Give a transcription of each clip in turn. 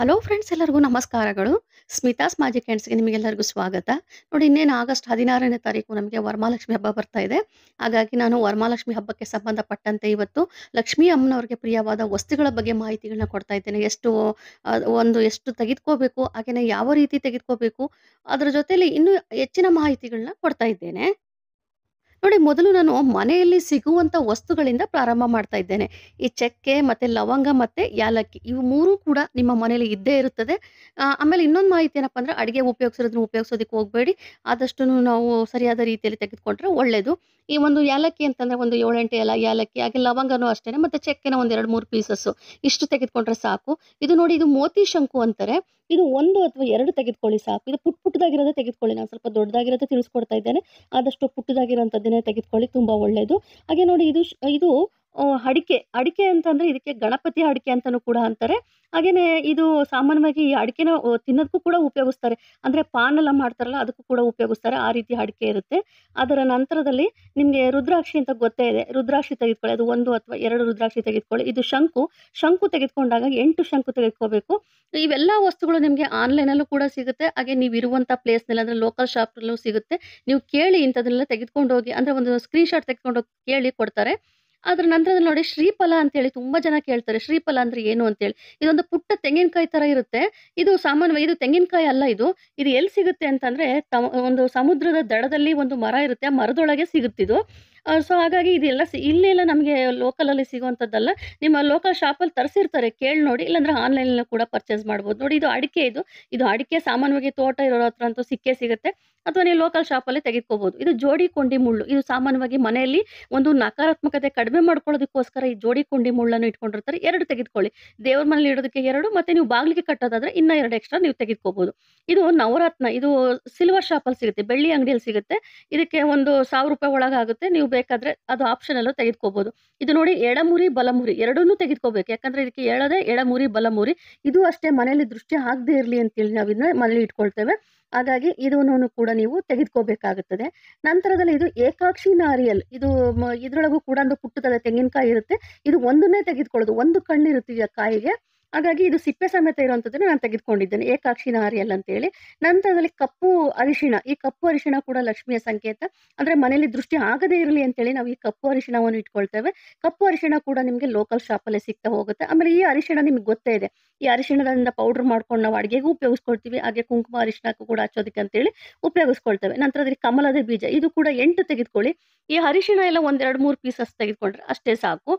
hello friends ಎಲ್ಲರಿಗೂ ನಮಸ್ಕಾರಗಳು ಸ್ಮಿತಾಸ್ ಮಾಜಿ ಕ್ಯಾಂಡ್ಸ್ಗೆ ನಿಮಗೆಲ್ಲರಿಗೂ ಸ್ವಾಗತ ನೋಡಿ ಇನ್ನೇನು ಆಗಸ್ಟ್ ಹದಿನಾರನೇ ತಾರೀಕು ನಮಗೆ ವರಮಾಲಕ್ಷ್ಮಿ ಹಬ್ಬ ಬರ್ತಾ ಇದೆ ಹಾಗಾಗಿ ನಾನು ವರಮಾಲಕ್ಷ್ಮಿ ಹಬ್ಬಕ್ಕೆ ಸಂಬಂಧಪಟ್ಟಂತೆ ಇವತ್ತು ಲಕ್ಷ್ಮೀ ಅಮ್ಮನವ್ರಿಗೆ ಪ್ರಿಯವಾದ ವಸ್ತುಗಳ ಬಗ್ಗೆ ಮಾಹಿತಿಗಳನ್ನ ಕೊಡ್ತಾ ಇದ್ದೇನೆ ಎಷ್ಟು ಒಂದು ಎಷ್ಟು ತೆಗೆದುಕೋಬೇಕು ಹಾಗೆಯೇ ಯಾವ ರೀತಿ ತೆಗೆದುಕೋಬೇಕು ಅದರ ಜೊತೆಯಲ್ಲಿ ಇನ್ನೂ ಹೆಚ್ಚಿನ ಮಾಹಿತಿಗಳನ್ನ ಕೊಡ್ತಾ ಇದ್ದೇನೆ ನೋಡಿ ಮೊದಲು ನಾನು ಮನೆಯಲ್ಲಿ ಸಿಗುವಂಥ ವಸ್ತುಗಳಿಂದ ಪ್ರಾರಂಭ ಮಾಡ್ತಾ ಇದ್ದೇನೆ ಈ ಚಕ್ಕೆ ಮತ್ತು ಲವಂಗ ಮತ್ತು ಯಾಲಕ್ಕಿ ಇವು ಮೂರೂ ಕೂಡ ನಿಮ್ಮ ಮನೆಯಲ್ಲಿ ಇದ್ದೇ ಇರುತ್ತದೆ ಆಮೇಲೆ ಇನ್ನೊಂದು ಮಾಹಿತಿ ಏನಪ್ಪ ಅಂದರೆ ಅಡುಗೆ ಉಪಯೋಗಿಸೋದನ್ನು ಉಪಯೋಗಿಸೋದಕ್ಕೆ ಹೋಗಬೇಡಿ ಆದಷ್ಟು ನಾವು ಸರಿಯಾದ ರೀತಿಯಲ್ಲಿ ತೆಗೆದುಕೊಂಡ್ರೆ ಒಳ್ಳೆಯದು ಈ ಒಂದು ಯಾಲಕ್ಕಿ ಅಂತಂದರೆ ಒಂದು ಏಳೆಂಟು ಎಲ್ಲ ಯಾಲಕ್ಕಿ ಹಾಗೆ ಲವಂಗನೂ ಅಷ್ಟೇ ಮತ್ತು ಚಕ್ಕೆನ ಒಂದು ಎರಡು ಮೂರು ಪೀಸಸ್ಸು ಇಷ್ಟು ತೆಗೆದುಕೊಂಡ್ರೆ ಸಾಕು ಇದು ನೋಡಿ ಇದು ಮೋತಿ ಶಂಕು ಅಂತಾರೆ ಇದು ಒಂದು ಅಥವಾ ಎರಡು ತೆಗೆದುಕೊಳ್ಳಿ ಸಾಕು ಇದು ಪುಟ್ ಪುಟ್ಟದಾಗಿರೋದೇ ತೆಗೆದುಕೊಳ್ಳಿ ನಾನು ಸ್ವಲ್ಪ ದೊಡ್ಡದಾಗಿರೋದೇ ತಿಳಿಸ್ಕೊಡ್ತಾ ಇದ್ದೇನೆ ಆದಷ್ಟು ಪುಟ್ಟದಾಗಿರೋಂಥದ್ದು ಅದನ್ನೇ ತೆಗೆದುಕೊಳ್ಳಿ ತುಂಬಾ ಒಳ್ಳೇದು ಹಾಗೆ ನೋಡಿ ಇದು ಇದು ಅಡಿಕೆ ಅಡಿಕೆ ಅಂತಂದರೆ ಇದಕ್ಕೆ ಗಣಪತಿ ಅಡಿಕೆ ಅಂತಲೂ ಕೂಡ ಅಂತಾರೆ ಹಾಗೆಯೇ ಇದು ಸಾಮಾನ್ಯವಾಗಿ ಈ ಅಡಿಕೆನ ತಿನ್ನೋದಕ್ಕೂ ಕೂಡ ಉಪಯೋಗಿಸ್ತಾರೆ ಅಂದರೆ ಪಾನೆಲ್ಲ ಮಾಡ್ತಾರಲ್ಲ ಅದಕ್ಕೂ ಕೂಡ ಉಪಯೋಗಿಸ್ತಾರೆ ಆ ರೀತಿ ಅಡಿಕೆ ಇರುತ್ತೆ ಅದರ ನಂತರದಲ್ಲಿ ನಿಮಗೆ ರುದ್ರಾಕ್ಷಿ ಅಂತ ಗೊತ್ತೇ ಇದೆ ರುದ್ರಾಕ್ಷಿ ತೆಗೆದುಕೊಳ್ಳಿ ಅದು ಒಂದು ಅಥವಾ ಎರಡು ರುದ್ರಾಕ್ಷಿ ತೆಗೆದುಕೊಳ್ಳಿ ಇದು ಶಂಕು ಶಂಕು ತೆಗೆದುಕೊಂಡಾಗ ಎಂಟು ಶಂಕು ತೆಗೆದುಕೋಬೇಕು ಇವೆಲ್ಲ ವಸ್ತುಗಳು ನಿಮಗೆ ಆನ್ಲೈನಲ್ಲೂ ಕೂಡ ಸಿಗುತ್ತೆ ಹಾಗೆ ನೀವು ಇರುವಂಥ ಪ್ಲೇಸ್ನಲ್ಲಿ ಅಂದರೆ ಲೋಕಲ್ ಶಾಪ್ನಲ್ಲೂ ಸಿಗುತ್ತೆ ನೀವು ಕೇಳಿ ಇಂಥದನ್ನೆಲ್ಲ ತೆಗೆದುಕೊಂಡು ಹೋಗಿ ಅಂದರೆ ಒಂದು ಸ್ಕ್ರೀನ್ಶಾಟ್ ತೆಗೆದುಕೊಂಡು ಹೋಗಿ ಕೇಳಿ ಕೊಡ್ತಾರೆ ಅದ್ರ ನಂತರದಲ್ಲಿ ನೋಡಿ ಶ್ರೀಫಲ ಹೇಳಿ ತುಂಬಾ ಜನ ಕೇಳ್ತಾರೆ ಶ್ರೀಫಲ ಅಂದ್ರೆ ಏನು ಅಂತೇಳಿ ಇದೊಂದು ಪುಟ್ಟ ತೆಂಗಿನಕಾಯಿ ತರ ಇರುತ್ತೆ ಇದು ಸಾಮಾನ್ಯವಾಗಿ ಇದು ತೆಂಗಿನಕಾಯಿ ಅಲ್ಲ ಇದು ಇದು ಎಲ್ಲಿ ಸಿಗುತ್ತೆ ಅಂತಂದರೆ ಒಂದು ಸಮುದ್ರದ ದಡದಲ್ಲಿ ಒಂದು ಮರ ಇರುತ್ತೆ ಆ ಮರದೊಳಗೆ ಸಿಗುತ್ತಿದು ಸೊ ಹಾಗಾಗಿ ಇದೆಲ್ಲ ಇಲ್ಲೆಲ್ಲ ನಮಗೆ ಲೋಕಲಲ್ಲಿ ಸಿಗುವಂಥದ್ದಲ್ಲ ನಿಮ್ಮ ಲೋಕಲ್ ಶಾಪಲ್ಲಿ ತರಿಸಿರ್ತಾರೆ ಕೇಳಿ ನೋಡಿ ಇಲ್ಲಾಂದ್ರೆ ಆನ್ಲೈನಲ್ಲಿ ಕೂಡ ಪರ್ಚೇಸ್ ಮಾಡ್ಬೋದು ನೋಡಿ ಇದು ಅಡಿಕೆ ಇದು ಇದು ಅಡಿಕೆ ಸಾಮಾನ್ಯವಾಗಿ ತೋಟ ಇರೋ ಹತ್ರ ಅಂತೂ ಸಿಕ್ಕೇ ಸಿಗುತ್ತೆ ಅಥವಾ ನೀವು ಲೋಕಲ್ ಶಾಪಲ್ಲಿ ತೆಗೆದುಕೋಬಹುದು ಇದು ಜೋಡಿ ಕೊಂಡಿ ಮುಳ್ಳು ಇದು ಸಾಮಾನ್ಯವಾಗಿ ಮನೆಯಲ್ಲಿ ಒಂದು ನಕಾರಾತ್ಮಕತೆ ಕಡಿಮೆ ಮಾಡ್ಕೊಳ್ಳೋದಕ್ಕೋಸ್ಕರ ಈ ಜೋಡಿ ಕೊಂಡಿ ಮುಳ್ಳನ್ನು ಇಟ್ಕೊಂಡಿರ್ತಾರೆ ಎರಡು ತೆಗೆದುಕೊಳ್ಳಿ ದೇವ್ರ ಮನೇಲಿ ಇಡೋದಕ್ಕೆ ಎರಡು ಮತ್ತೆ ನೀವು ಬಾಗಿಲಿಗೆ ಕಟ್ಟೋದಾದ್ರೆ ಇನ್ನೂ ಎರಡು ಎಕ್ಸ್ಟ್ರಾ ನೀವು ತೆಗೆದುಕೋಬಹುದು ಇದು ನವರತ್ನ ಇದು ಸಿಲ್ವರ್ ಶಾಪಲ್ಲಿ ಸಿಗುತ್ತೆ ಬೆಳ್ಳಿ ಅಂಗಡಿಯಲ್ಲಿ ಸಿಗುತ್ತೆ ಇದಕ್ಕೆ ಒಂದು ಸಾವಿರ ರೂಪಾಯಿ ಒಳಗಾಗುತ್ತೆ ನೀವು ಬೇಕಾದರೆ ಅದು ಆಪ್ಷನಲ್ಲೂ ತೆಗೆದುಕೋಬಹುದು ಇದು ನೋಡಿ ಎಡಮುರಿ ಬಲಮುರಿ ಎರಡನ್ನೂ ತೆಗೆದುಕೋಬೇಕು ಯಾಕಂದ್ರೆ ಇದಕ್ಕೆ ಹೇಳದೆ ಎಡಮುರಿ ಬಲಮುರಿ ಇದು ಅಷ್ಟೇ ಮನೆಯಲ್ಲಿ ದೃಷ್ಟಿ ಆಗದೆ ಇರಲಿ ಅಂತೇಳಿ ನಾವು ಇದನ್ನ ಮನೇಲಿ ಇಟ್ಕೊಳ್ತೇವೆ ಹಾಗಾಗಿ ಇದನ್ನು ಕೂಡ ನೀವು ತೆಗೆದುಕೋಬೇಕಾಗುತ್ತದೆ ನಂತರದಲ್ಲಿ ಇದು ಏಕಾಕ್ಷಿ ನಾರಿಯಲ್ ಇದು ಇದರೊಳಗೂ ಕೂಡ ಒಂದು ಪುಟ್ಟದ ತೆಂಗಿನಕಾಯಿ ಇರುತ್ತೆ ಇದು ಒಂದನ್ನೇ ತೆಗೆದುಕೊಳ್ಳೋದು ಒಂದು ಕಣ್ಣಿರುತ್ತೆ ಕಾಯಿಗೆ ಹಾಗಾಗಿ ಇದು ಸಿಪ್ಪೆ ಸಮೇತ ಇರುವಂಥದ್ದನ್ನು ನಾನು ತೆಗೆದುಕೊಂಡಿದ್ದೇನೆ ಏಕಾಕ್ಷಿ ನಾರಿಯಲ್ ಅಂತೇಳಿ ನಂತರದಲ್ಲಿ ಕಪ್ಪು ಅರಿಶಿಣ ಈ ಕಪ್ಪು ಅರಿಶಿಣ ಕೂಡ ಲಕ್ಷ್ಮಿಯ ಸಂಕೇತ ಅಂದ್ರೆ ಮನೆಯಲ್ಲಿ ದೃಷ್ಟಿ ಆಗದೇ ಇರಲಿ ಅಂತೇಳಿ ನಾವು ಈ ಕಪ್ಪು ಅರಿಶಿಣವನ್ನು ಇಟ್ಕೊಳ್ತೇವೆ ಕಪ್ಪು ಅರಿಶಿಣ ಕೂಡ ನಿಮಗೆ ಲೋಕಲ್ ಶಾಪಲ್ಲೇ ಸಿಗ್ತಾ ಹೋಗುತ್ತೆ ಆಮೇಲೆ ಈ ಅರಿಶಿಣ ನಿಮ್ಗೆ ಗೊತ್ತೇ ಇದೆ ಈ ಅರಿಶಿಣದಿಂದ ಪೌಡ್ರ್ ಮಾಡ್ಕೊಂಡು ನಾವು ಅಡುಗೆಗೂ ಉಪಯೋಗಿಸ್ಕೊಳ್ತೀವಿ ಹಾಗೆ ಕುಂಕುಮ ಅರಿಶಿಣಕ್ಕೂ ಕೂಡ ಹಚ್ಚೋದಕ್ಕೆ ಅಂತೇಳಿ ಉಪಯೋಗಿಸ್ಕೊಳ್ತೇವೆ ನಂತರ ಕಮಲದ ಬೀಜ ಇದು ಕೂಡ ಎಂಟು ತೆಗೆದುಕೊಳ್ಳಿ ಈ ಅರಿಶಿಣ ಎಲ್ಲ ಒಂದೆರಡು ಮೂರು ಪೀಸಸ್ ತೆಗೆದುಕೊಂಡ್ರೆ ಅಷ್ಟೇ ಸಾಕು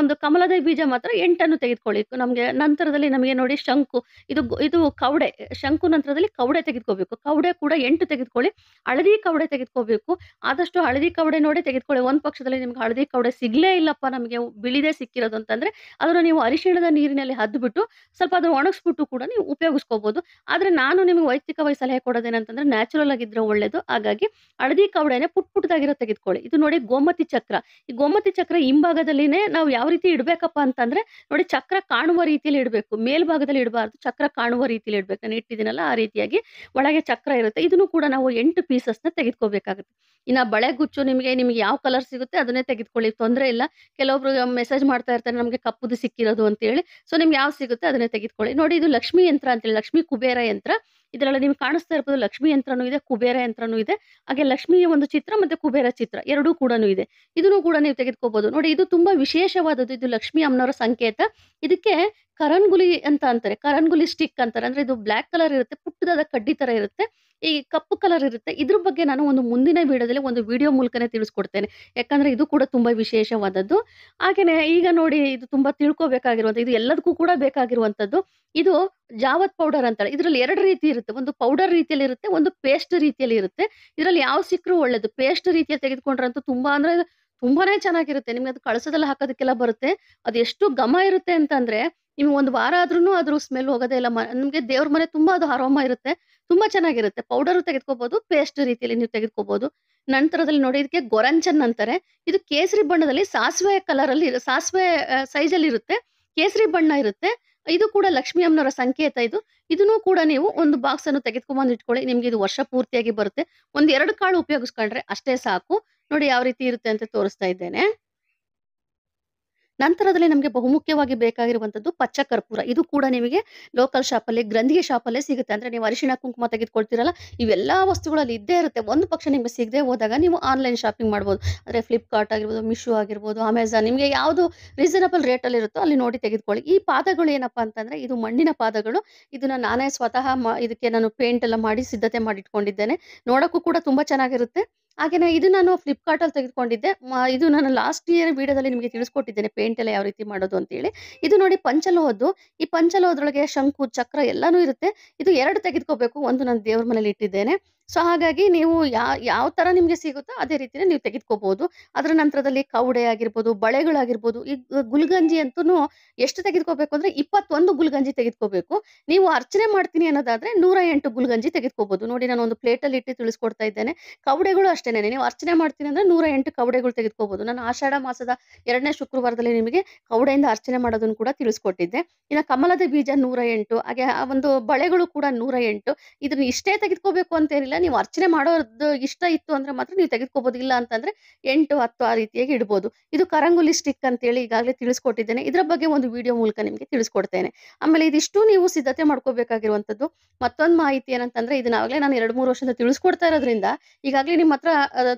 ಒಂದು ಕಮಲದ ಬೀಜ ಮಾತ್ರ ಎಂಟನ್ನು ತೆಗೆದುಕೊಳ್ಳಿ ನಮಗೆ ನಂತರದಲ್ಲಿ ನಮಗೆ ನೋಡಿ ಶಂಕು ಇದು ಇದು ಕವಡೆ ಶಂಕು ನಂತರದಲ್ಲಿ ಕವಡೆ ತೆಗೆದುಕೋಬೇಕು ಕವಡೆ ಕೂಡ ಎಂಟು ತೆಗೆದುಕೊಳ್ಳಿ ಹಳದಿ ಕವಡೆ ತೆಗೆದುಕೋಬೇಕು ಆದಷ್ಟು ಹಳದಿ ಕವಡೆ ನೋಡಿ ತೆಗೆದುಕೊಳ್ಳಿ ಒಂದು ಪಕ್ಷದಲ್ಲಿ ನಿಮ್ಗೆ ಹಳದಿ ಕವಡೆ ಸಿಗಲೇ ಇಲ್ಲಪ್ಪ ನಮಗೆ ಬಿಳಿದೇ ಸಿಕ್ಕಿರೋದು ಅಂತಂದ್ರೆ ಅದನ್ನು ನೀವು ಅರಿಶಿಣದ ನೀರಿನಲ್ಲಿ ಹದ್ದುಬಿಟ್ಟು ಸ್ವಲ್ಪ ಅದನ್ನು ಒಣಗಿಸ್ಬಿಟ್ಟು ಕೂಡ ನೀವು ಉಪಯೋಗಿಸ್ಕೋಬೋದು ಆದರೆ ನಾನು ನಿಮಗೆ ವೈಯಕ್ತಿಕವಾಗಿ ಸಲಹೆ ಕೊಡೋದೇನಂತಂದ್ರೆ ನ್ಯಾಚುರಲ್ ಆಗಿದ್ರೆ ಒಳ್ಳೇದು ಹಾಗಾಗಿ ಹಳದಿ ಕವಡೆನೇ ಪುಟ್ ಪುಟ್ಟದಾಗಿರೋ ತೆಗೆದುಕೊಳ್ಳಿ ಇದು ನೋಡಿ ಗೋಮತಿ ಚಕ್ರ ಈ ಗೋಮತಿ ಚಕ್ರ ಹಿಂಭಾಗದಲ್ಲಿನೇ ನಾವು ಯಾವ ರೀತಿ ಇಡಬೇಕಪ್ಪ ಅಂತಂದರೆ ನೋಡಿ ಚಕ್ರ ಕಾಣುವ ರೀತಿಯಲ್ಲಿ ಇಡಬೇಕು ಮೇಲ್ಭಾಗದಲ್ಲಿ ಇಡಬಾರ್ದು ಚಕ್ರ ಕಾಣುವ ರೀತಿಯಲ್ಲಿ ಇಡಬೇಕು ನಾನು ಇಟ್ಟಿದ್ದೀನಲ್ಲ ಆ ರೀತಿಯಾಗಿ ಒಳಗೆ ಚಕ್ರ ಇರುತ್ತೆ ಇದನ್ನು ಕೂಡ ನಾವು ಎಂಟು ಪೀಸಸ್ನ ತೆಗೆದುಕೋಬೇಕಾಗುತ್ತೆ ಇನ್ನು ಗುಚ್ಚು ನಿಮಗೆ ನಿಮಗೆ ಯಾವ ಕಲರ್ ಸಿಗುತ್ತೆ ಅದನ್ನೇ ತೆಗೆದುಕೊಳ್ಳಿ ತೊಂದರೆ ಇಲ್ಲ ಕೆಲವೊಬ್ರು ಮೆಸೇಜ್ ಮಾಡ್ತಾ ಇರ್ತಾರೆ ನಮಗೆ ಕಪ್ಪುದು ಸಿಕ್ಕಿರೋದು ಅಂತೇಳಿ ಸೊ ನಿಮ್ಗೆ ಯಾವ ಸಿಗುತ್ತೆ ಅದನ್ನೇ ತೆಗೆದುಕೊಳ್ಳಿ ನೋಡಿ ಇದು ಲಕ್ಷ್ಮಿ ಯಂತ್ರ ಅಂತೇಳಿ ಲಕ್ಷ್ಮಿ ಕುಬೇರ ಯಂತ್ರ ಇದರಲ್ಲಿ ನಿಮ್ಗೆ ಕಾಣಿಸ್ತಾ ಇರ್ಬೋದು ಲಕ್ಷ್ಮಿ ಯಂತ್ರನೂ ಇದೆ ಕುಬೇರ ಯಂತ್ರನೂ ಇದೆ ಹಾಗೆ ಲಕ್ಷ್ಮಿಯ ಒಂದು ಚಿತ್ರ ಮತ್ತೆ ಕುಬೇರ ಚಿತ್ರ ಎರಡೂ ಕೂಡ ಇದೆ ಇದನ್ನು ಕೂಡ ನೀವು ತೆಗೆದುಕೋಬಹುದು ನೋಡಿ ಇದು ತುಂಬಾ ವಿಶೇಷವಾದದ್ದು ಇದು ಲಕ್ಷ್ಮಿ ಅಮ್ಮನವರ ಸಂಕೇತ ಇದಕ್ಕೆ ಕರಣ್ಗುಲಿ ಅಂತ ಅಂತಾರೆ ಕರಣ್ಗುಲಿ ಸ್ಟಿಕ್ ಅಂತಾರೆ ಅಂದ್ರೆ ಇದು ಬ್ಲಾಕ್ ಕಲರ್ ಇರುತ್ತೆ ಪುಟ್ಟದಾದ ಕಡ್ಡಿ ತರ ಇರುತ್ತೆ ಈ ಕಪ್ಪು ಕಲರ್ ಇರುತ್ತೆ ಇದ್ರ ಬಗ್ಗೆ ನಾನು ಒಂದು ಮುಂದಿನ ವಿಡಿಯೋದಲ್ಲಿ ಒಂದು ವಿಡಿಯೋ ಮೂಲಕನೇ ತಿಳಿಸ್ಕೊಡ್ತೇನೆ ಯಾಕಂದ್ರೆ ಇದು ಕೂಡ ತುಂಬಾ ವಿಶೇಷವಾದದ್ದು ಹಾಗೆಯೇ ಈಗ ನೋಡಿ ಇದು ತುಂಬಾ ತಿಳ್ಕೊಬೇಕಾಗಿರುವಂಥ ಇದು ಎಲ್ಲದಕ್ಕೂ ಕೂಡ ಬೇಕಾಗಿರುವಂತದ್ದು ಇದು ಜಾವತ್ ಪೌಡರ್ ಅಂತಾರೆ ಇದರಲ್ಲಿ ಎರಡು ರೀತಿ ಇರುತ್ತೆ ಒಂದು ಪೌಡರ್ ರೀತಿಯಲ್ಲಿ ಇರುತ್ತೆ ಒಂದು ಪೇಸ್ಟ್ ರೀತಿಯಲ್ಲಿ ಇರುತ್ತೆ ಇದರಲ್ಲಿ ಯಾವ ಸಿಕ್ಕರೂ ಒಳ್ಳೇದು ಪೇಸ್ಟ್ ರೀತಿಯಲ್ಲಿ ತೆಗೆದುಕೊಂಡ್ರಂತೂ ತುಂಬಾ ಅಂದ್ರೆ ತುಂಬಾನೇ ಚೆನ್ನಾಗಿರುತ್ತೆ ನಿಮ್ಗೆ ಅದು ಕಳಸದಲ್ಲಿ ಹಾಕೋದಕ್ಕೆಲ್ಲ ಬರುತ್ತೆ ಅದು ಎಷ್ಟು ಘಮ ಇರುತ್ತೆ ಅಂತಂದ್ರೆ ನಿಮ್ಗೆ ಒಂದು ವಾರ ಆದ್ರೂ ಅದ್ರ ಸ್ಮೆಲ್ ಹೋಗೋದೇ ಇಲ್ಲ ನಿಮ್ಗೆ ದೇವ್ರ ಮನೆ ತುಂಬಾ ಅದು ಆರೋಮ ಇರುತ್ತೆ ತುಂಬಾ ಚೆನ್ನಾಗಿರುತ್ತೆ ಪೌಡರ್ ತೆಗೆದುಕೋಬಹುದು ಪೇಸ್ಟ್ ರೀತಿಯಲ್ಲಿ ನೀವು ತೆಗೆದುಕೋಬಹುದು ನಂತರದಲ್ಲಿ ನೋಡಿ ಇದಕ್ಕೆ ಗೊರಂಚನ್ ಅಂತಾರೆ ಇದು ಕೇಸರಿ ಬಣ್ಣದಲ್ಲಿ ಸಾಸಿವೆ ಕಲರ್ ಅಲ್ಲಿ ಸಾಸಿವೆ ಸೈಜ್ ಅಲ್ಲಿ ಇರುತ್ತೆ ಕೇಸರಿ ಬಣ್ಣ ಇರುತ್ತೆ ಇದು ಕೂಡ ಲಕ್ಷ್ಮಿ ಅಮ್ಮನವರ ಸಂಕೇತ ಇದು ಇದನ್ನು ಕೂಡ ನೀವು ಒಂದು ಬಾಕ್ಸ್ ಅನ್ನು ತೆಗೆದುಕೊಂಡ್ಬಂದು ಇಟ್ಕೊಳ್ಳಿ ನಿಮ್ಗೆ ಇದು ವರ್ಷ ಪೂರ್ತಿಯಾಗಿ ಬರುತ್ತೆ ಒಂದ್ ಎರಡು ಕಾಳು ಉಪಯೋಗಿಸ್ಕೊಂಡ್ರೆ ಅಷ್ಟೇ ಸಾಕು ನೋಡಿ ಯಾವ ರೀತಿ ಇರುತ್ತೆ ಅಂತ ತೋರಿಸ್ತಾ ಇದ್ದೇನೆ ನಂತರದಲ್ಲಿ ನಮಗೆ ಬಹುಮುಖ್ಯವಾಗಿ ಬೇಕಾಗಿರುವಂಥದ್ದು ಪಚ್ಚ ಕರ್ಪೂರ ಇದು ಕೂಡ ನಿಮಗೆ ಲೋಕಲ್ ಶಾಪಲ್ಲಿ ಗ್ರಂಥಿಗೆ ಶಾಪಲ್ಲೇ ಸಿಗುತ್ತೆ ಅಂದರೆ ನೀವು ಅರಿಶಿಣ ಕುಂಕುಮ ತೆಗೆದುಕೊಳ್ತೀರಲ್ಲ ಇವೆಲ್ಲ ವಸ್ತುಗಳಲ್ಲಿ ಇದ್ದೇ ಇರುತ್ತೆ ಒಂದು ಪಕ್ಷ ನಿಮಗೆ ಸಿಗದೆ ಹೋದಾಗ ನೀವು ಆನ್ಲೈನ್ ಶಾಪಿಂಗ್ ಮಾಡ್ಬೋದು ಅಂದರೆ ಫ್ಲಿಪ್ಕಾರ್ಟ್ ಆಗಿರ್ಬೋದು ಮಿಶೋ ಆಗಿರ್ಬೋದು ಅಮೆಝಾನ್ ನಿಮಗೆ ಯಾವುದು ರೀಸನಬಲ್ ರೇಟಲ್ಲಿ ಇರುತ್ತೋ ಅಲ್ಲಿ ನೋಡಿ ತೆಗೆದುಕೊಳ್ಳಿ ಈ ಪಾದಗಳು ಏನಪ್ಪಾ ಅಂತಂದರೆ ಇದು ಮಣ್ಣಿನ ಪಾದಗಳು ಇದನ್ನ ನಾನೇ ಸ್ವತಃ ಇದಕ್ಕೆ ನಾನು ಪೇಂಟ್ ಎಲ್ಲ ಮಾಡಿ ಸಿದ್ಧತೆ ಮಾಡಿಟ್ಕೊಂಡಿದ್ದೇನೆ ನೋಡೋಕ್ಕೂ ಕೂಡ ತುಂಬಾ ಚೆನ್ನಾಗಿರುತ್ತೆ ಹಾಗೆಯೇ ಇದು ನಾನು ಫ್ಲಿಪ್ಕಾರ್ಟಲ್ಲಿ ತೆಗೆದುಕೊಂಡಿದ್ದೆ ಇದು ನಾನು ಲಾಸ್ಟ್ ಇಯರ್ ವೀಡಿಯೋದಲ್ಲಿ ನಿಮಗೆ ತಿಳಿಸ್ಕೊಟ್ಟಿದ್ದೇನೆ ಪೇಂಟ್ ಎಲ್ಲ ಯಾವ ರೀತಿ ಮಾಡೋದು ಅಂತೇಳಿ ಇದು ನೋಡಿ ಪಂಚಲೋಹದ್ದು ಈ ಪಂಚಲೋಹದೊಳಗೆ ಶಂಕು ಚಕ್ರ ಎಲ್ಲನೂ ಇರುತ್ತೆ ಇದು ಎರಡು ತೆಗೆದುಕೋಬೇಕು ಒಂದು ನಾನು ದೇವ್ರ ಮನೇಲಿ ಇಟ್ಟಿದ್ದೇನೆ ಸೊ ಹಾಗಾಗಿ ನೀವು ಯಾವ ಯಾವ ಥರ ನಿಮಗೆ ಸಿಗುತ್ತೋ ಅದೇ ರೀತಿನೇ ನೀವು ತೆಗೆದುಕೋಬಹುದು ಅದರ ನಂತರದಲ್ಲಿ ಕವಡೆ ಆಗಿರ್ಬೋದು ಬಳೆಗಳಾಗಿರ್ಬೋದು ಈ ಗುಲ್ಗಂಜಿ ಅಂತೂ ಎಷ್ಟು ತೆಗೆದುಕೋಬೇಕು ಅಂದ್ರೆ ಇಪ್ಪತ್ತೊಂದು ಗುಲ್ಗಂಜಿ ತೆಗೆದುಕೋಬೇಕು ನೀವು ಅರ್ಚನೆ ಮಾಡ್ತೀನಿ ಅನ್ನೋದಾದ್ರೆ ನೂರ ಎಂಟು ಗುಲ್ಗಂಜಿ ತೆಗೆದುಕೋಬಹುದು ನೋಡಿ ನಾನು ಒಂದು ಪ್ಲೇಟಲ್ಲಿ ಇಟ್ಟು ತಿಳಿಸ್ಕೊಡ್ತಾ ಇದ್ದೇನೆ ಕೌಡೆಗಳು ಅಷ್ಟೇ ನೀವು ಅರ್ಚನೆ ಮಾಡ್ತೀನಿ ಅಂದ್ರೆ ನೂರ ಎಂಟು ಕವಡೆಗಳು ತೆಗೆದುಕೋಬಹುದು ನಾನು ಆಷಾಢ ಮಾಸದ ಎರಡನೇ ಶುಕ್ರವಾರದಲ್ಲಿ ನಿಮಗೆ ಕವಡೆಯಿಂದ ಅರ್ಚನೆ ಮಾಡೋದನ್ನು ಕೂಡ ತಿಳಿಸ್ಕೊಟ್ಟಿದ್ದೆ ಇನ್ನು ಕಮಲದ ಬೀಜ ನೂರ ಎಂಟು ಹಾಗೆ ಆ ಒಂದು ಬಳೆಗಳು ಕೂಡ ನೂರ ಎಂಟು ಇದನ್ನ ಇಷ್ಟೇ ತೆಗೆದುಕೋಬೇಕು ಅಂತೇನಿಲ್ಲ ನೀವು ಅರ್ಚನೆ ಮಾಡೋದು ಇಷ್ಟ ಇತ್ತು ಅಂದ್ರೆ ಮಾತ್ರ ನೀವು ತೆಗೆದುಕೋಬೋದು ಇಲ್ಲ ಅಂತಂದ್ರೆ ಎಂಟು ಹತ್ತು ಆ ರೀತಿಯಾಗಿ ಇಡ್ಬೋದು ಇದು ಕರಂಗುಲಿ ಸ್ಟಿಕ್ ಅಂತೇಳಿ ಈಗಾಗಲೇ ತಿಳಿಸ್ಕೊಟ್ಟಿದ್ದೇನೆ ಇದರ ಬಗ್ಗೆ ಒಂದು ವಿಡಿಯೋ ಮೂಲಕ ನಿಮಗೆ ತಿಳಿಸ್ಕೊಡ್ತೇನೆ ಆಮೇಲೆ ಇದಿಷ್ಟು ನೀವು ಸಿದ್ಧತೆ ಮಾಡ್ಕೋಬೇಕಾಗಿರುವಂಥದ್ದು ಮತ್ತೊಂದು ಮಾಹಿತಿ ಏನಂತಂದ್ರೆ ಇದನ್ನ ಇದನ್ನಾಗಲೇ ನಾನು ಎರಡು ಮೂರು ವರ್ಷದಿಂದ ತಿಳಿಸ್ಕೊಡ್ತಾ ಇರೋದ್ರಿಂದ ಈಗಾಗಲೇ ನಿಮ್ಮ ಹತ್ರ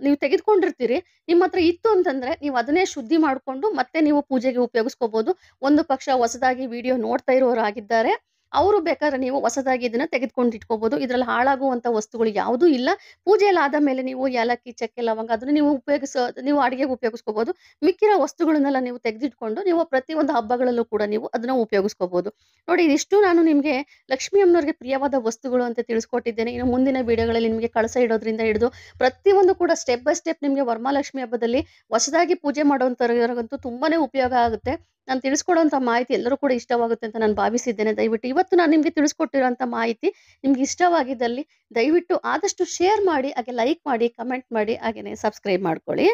ನೀವು ತೆಗೆದುಕೊಂಡಿರ್ತೀರಿ ನಿಮ್ಮ ಹತ್ರ ಇತ್ತು ಅಂತಂದ್ರೆ ನೀವು ಅದನ್ನೇ ಶುದ್ಧಿ ಮಾಡಿಕೊಂಡು ಮತ್ತೆ ನೀವು ಪೂಜೆಗೆ ಉಪಯೋಗಿಸ್ಕೋಬಹುದು ಒಂದು ಪಕ್ಷ ಹೊಸದಾಗಿ ವಿಡಿಯೋ ನೋಡ್ತಾ ಆಗಿದ್ದಾರೆ ಅವರು ಬೇಕಾದ್ರೆ ನೀವು ಹೊಸದಾಗಿ ಇದನ್ನ ತೆಗೆದುಕೊಂಡು ಇದ್ರಲ್ಲಿ ಇದರಲ್ಲಿ ಹಾಳಾಗುವಂತ ವಸ್ತುಗಳು ಯಾವುದೂ ಇಲ್ಲ ಪೂಜೆಯಲ್ಲಿ ಆದ ಮೇಲೆ ನೀವು ಏಲಕ್ಕಿ ಚಕ್ಕೆ ಲವಂಗ ಅದನ್ನ ನೀವು ಉಪಯೋಗಿಸ ನೀವು ಅಡುಗೆಗೆ ಉಪಯೋಗಿಸ್ಕೋಬಹುದು ಮಿಕ್ಕಿರೋ ವಸ್ತುಗಳನ್ನೆಲ್ಲ ನೀವು ತೆಗೆದಿಟ್ಕೊಂಡು ನೀವು ಪ್ರತಿಯೊಂದು ಹಬ್ಬಗಳಲ್ಲೂ ಕೂಡ ನೀವು ಅದನ್ನ ಉಪಯೋಗಿಸ್ಕೋಬಹುದು ನೋಡಿ ಇದಿಷ್ಟು ನಾನು ನಿಮಗೆ ಲಕ್ಷ್ಮಿ ಅಮ್ಮನವ್ರಿಗೆ ಪ್ರಿಯವಾದ ವಸ್ತುಗಳು ಅಂತ ತಿಳಿಸ್ಕೊಟ್ಟಿದ್ದೇನೆ ಇನ್ನು ಮುಂದಿನ ವಿಡಿಯೋಗಳಲ್ಲಿ ನಿಮಗೆ ಕಳಸ ಇಡೋದ್ರಿಂದ ಹಿಡಿದು ಪ್ರತಿಯೊಂದು ಕೂಡ ಸ್ಟೆಪ್ ಬೈ ಸ್ಟೆಪ್ ನಿಮಗೆ ವರಮಾಲಕ್ಷ್ಮಿ ಹಬ್ಬದಲ್ಲಿ ಹೊಸದಾಗಿ ಪೂಜೆ ಮಾಡೋಂಥವ್ರಿಗಂತೂ ತುಂಬಾನೇ ಉಪಯೋಗ ಆಗುತ್ತೆ ನಾನು ತಿಳಿಸ್ಕೊಡೋಂಥ ಮಾಹಿತಿ ಎಲ್ಲರೂ ಕೂಡ ಇಷ್ಟವಾಗುತ್ತೆ ಅಂತ ನಾನು ಭಾವಿಸಿದ್ದೇನೆ ದಯವಿಟ್ಟು ಇವತ್ತು ನಾನು ನಿಮಗೆ ತಿಳಿಸ್ಕೊಟ್ಟಿರೋಂಥ ಮಾಹಿತಿ ನಿಮ್ಗೆ ಇಷ್ಟವಾಗಿದ್ದಲ್ಲಿ ದಯವಿಟ್ಟು ಆದಷ್ಟು ಶೇರ್ ಮಾಡಿ ಹಾಗೆ ಲೈಕ್ ಮಾಡಿ ಕಮೆಂಟ್ ಮಾಡಿ ಹಾಗೆಯೇ ಸಬ್ಸ್ಕ್ರೈಬ್ ಮಾಡ್ಕೊಳ್ಳಿ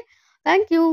ಥ್ಯಾಂಕ್ ಯು